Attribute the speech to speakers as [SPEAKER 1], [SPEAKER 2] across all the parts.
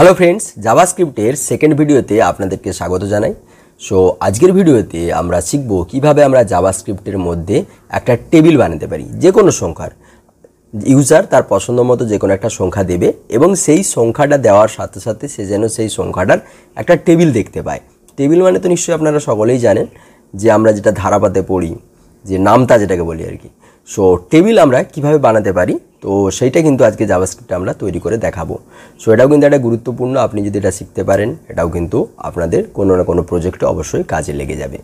[SPEAKER 1] hello friends জাভাস্ক্রিপ্টের second ভিডিওতে আপনাদেরকে স্বাগত জানাই সো আজকের ভিডিওতে আমরা শিখব কিভাবে আমরা জাভাস্ক্রিপ্টের মধ্যে একটা টেবিল বানাতে পারি যে কোনো সংখ্যার ইউজার তার পছন্দ মতো যে কোনো একটা সংখ্যা দেবে এবং সেই সংখ্যাটা দেওয়ার সাথে সাথে সে যেন সেই সংখ্যাটার একটা টেবিল দেখতে পায় টেবিল মানে তো নিশ্চয়ই আপনারা সকলেই জানেন যে আমরা যেটা ধারাপাতে পড়ি যে নামতা যেটাকে বলি আর কি সো টেবিল আমরা কিভাবে বানাতে পারি তো সেইটা কিন্তু আজকে জাভাস্ক্রিপ্টে আমরা তৈরি করে দেখাবো সো এটাও কিন্তু একটা গুরুত্বপূর্ণ আপনি যদি এটা শিখতে পারেন এটাও কিন্তু আপনাদের কোনো না কোনো প্রজেক্টে অবশ্যই কাজে লেগে যাবে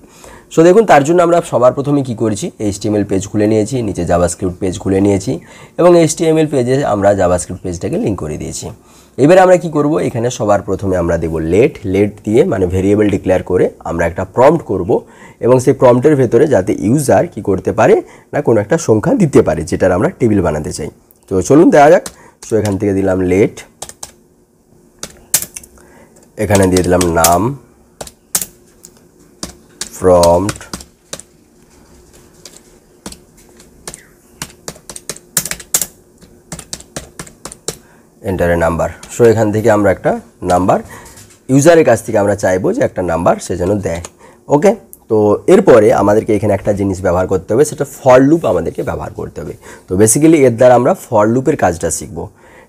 [SPEAKER 1] সো দেখুন তার জন্য আমরা সবার প্রথমে কি করেছি এইচটিএমএল পেজ খুলে নিয়েছি নিচে জাভাস্ক্রিপ্ট পেজ খুলে নিয়েছি এবং এইচটিএমএল পেজে আমরা জাভাস্ক্রিপ্ট পেজটাকে লিঙ্ক করে দিয়েছি এবারে আমরা কি করব এখানে সবার প্রথমে আমরা দেব লেট লেট দিয়ে মানে ভেরিয়েবল ডিক্লেয়ার করে আমরা একটা প্রম্পট করব এবং সেই প্রম্পটের ভেতরে যাতে ইউজার কি করতে পারে না কোনো একটা সংখ্যা দিতে পারে যেটার আমরা টেবিল বানাতে চাই তো চলুন দেওয়া যাক সো এখান থেকে দিলাম লেট এখানে দিয়ে দিলাম নাম prompt enter a number so এখান থেকে আমরা একটা নাম্বার ইউজারের কাছ থেকে আমরা চাইবো যে একটা নাম্বার সে যেন দেয় ওকে তো এরপরে আমাদেরকে এখানে একটা জিনিস ব্যবহার করতে হবে সেটা ফর লুপ আমাদেরকে ব্যবহার করতে হবে তো বেসিক্যালি এর দ্বারা আমরা ফর লুপের কাজটা শিখব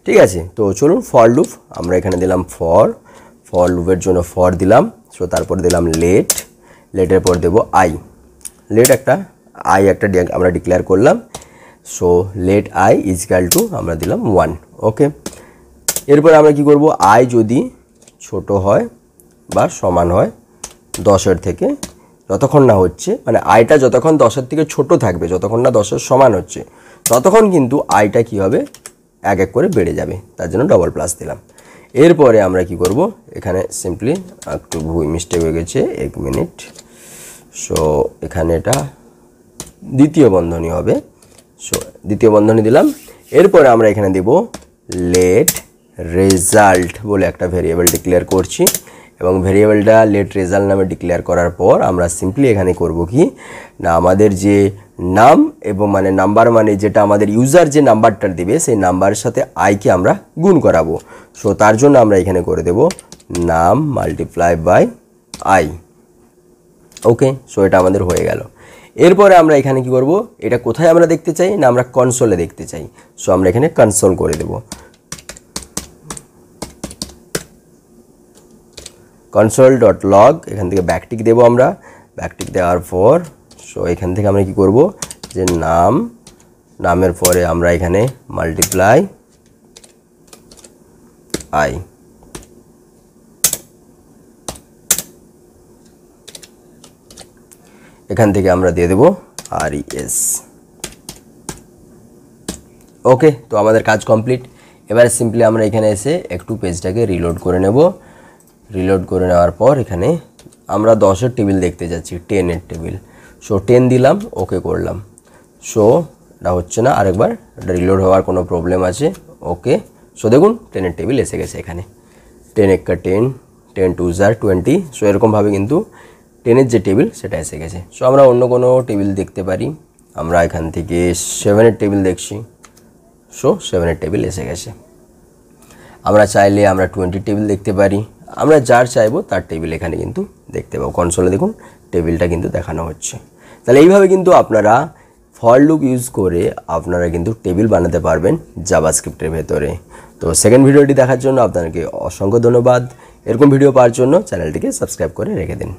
[SPEAKER 1] ঠিক আছে তো চলুন ফর লুপ আমরা এখানে দিলাম ফর ফর লুপের জন্য ফর দিলাম সো তারপর দিলাম লেট লেটের পর দেবো আই লেট একটা আই একটা আমরা ডিক্লেয়ার করলাম so let I equal to আমরা দিলাম ওয়ান ওকে এরপর আমরা কি করব আই যদি ছোট হয় বা সমান হয় দশের থেকে যতক্ষণ না হচ্ছে মানে আয়টা যতক্ষণ দশের থেকে ছোট থাকবে যতক্ষণ না দশের সমান হচ্ছে ততক্ষণ কিন্তু আয়টা কি হবে এক এক করে বেড়ে যাবে তার জন্য ডবল প্লাস দিলাম এরপরে আমরা কি করব এখানে সিম্পলি একটু মিস্টেক হয়ে গেছে এক মিনিট সো এখানে এটা দ্বিতীয় বন্ধনী হবে সো দ্বিতীয় বন্ধনী দিলাম এরপরে আমরা এখানে দেব লেট রেজাল্ট বলে একটা ভেরিয়েবল ডিক্লেয়ার করছি এবং ভেরিয়েবলটা লেট রেজাল্ট নামে ডিক্লেয়ার করার পর আমরা সিম্পলি এখানে করব কি না আমাদের যে নাম এবং মানে নাম্বার মানে যেটা আমাদের ইউজার যে নাম্বারটা দিবে সেই নাম্বারের সাথে আইকে আমরা গুণ করাবো সো তার জন্য আমরা এখানে করে দেব নাম multiply by I okay so এটা আমাদের হয়ে গেল এরপরে আমরা এখানে কি করব এটা কোথায় আমরা দেখতে চাই না আমরা কনসোলে দেখতে চাই সো আমরা এখানে কনসোল করে দেব কনসোল ডট লগ এখান থেকে ব্যাকটিক দেবো আমরা ব্যাকটিক দেওয়ার পর সো এখান থেকে আমরা কি করব যে নাম নামের পরে আমরা এখানে মাল্টিপ্লাই আই এখান থেকে আমরা দিয়ে দেবো আর ইএস ওকে তো আমাদের কাজ কমপ্লিট এবার সিম্পলি আমরা এখানে এসে একটু পেজটাকে রিলোড করে নেব রিলোড করে নেওয়ার পর এখানে আমরা দশের টেবিল দেখতে যাচ্ছি টেনের টেবিল সো টেন দিলাম ওকে করলাম সো এটা হচ্ছে না আরেকবার এটা রিলোড হওয়ার কোনো প্রবলেম আছে ওকে সো দেখুন টেনের টেবিল এসে গেছে এখানে টেন একটা টেন টেন টু জার টোয়েন্টি সো এরকমভাবে কিন্তু টেনের যে টেবিল সেটা এসে গেছে সো আমরা অন্য কোনো টেবিল দেখতে পারি আমরা এখান থেকে সেভেনের টেবিল দেখছি সো সেভেনের টেবিল এসে গেছে আমরা চাইলে আমরা টোয়েন্টি টেবিল দেখতে পারি আমরা যার চাইবো তার টেবিল এখানে কিন্তু দেখতে পাবো কনসোলে দেখুন টেবিলটা কিন্তু দেখানো হচ্ছে তাহলে এইভাবে কিন্তু আপনারা ফল লুক ইউজ করে আপনারা কিন্তু টেবিল বানাতে পারবেন জাবাস্ক্রিপ্টের ভেতরে তো সেকেন্ড ভিডিওটি দেখার জন্য আপনাদেরকে অসংখ্য ধন্যবাদ এরকম ভিডিও পাওয়ার জন্য চ্যানেলটিকে সাবস্ক্রাইব করে রেখে দিন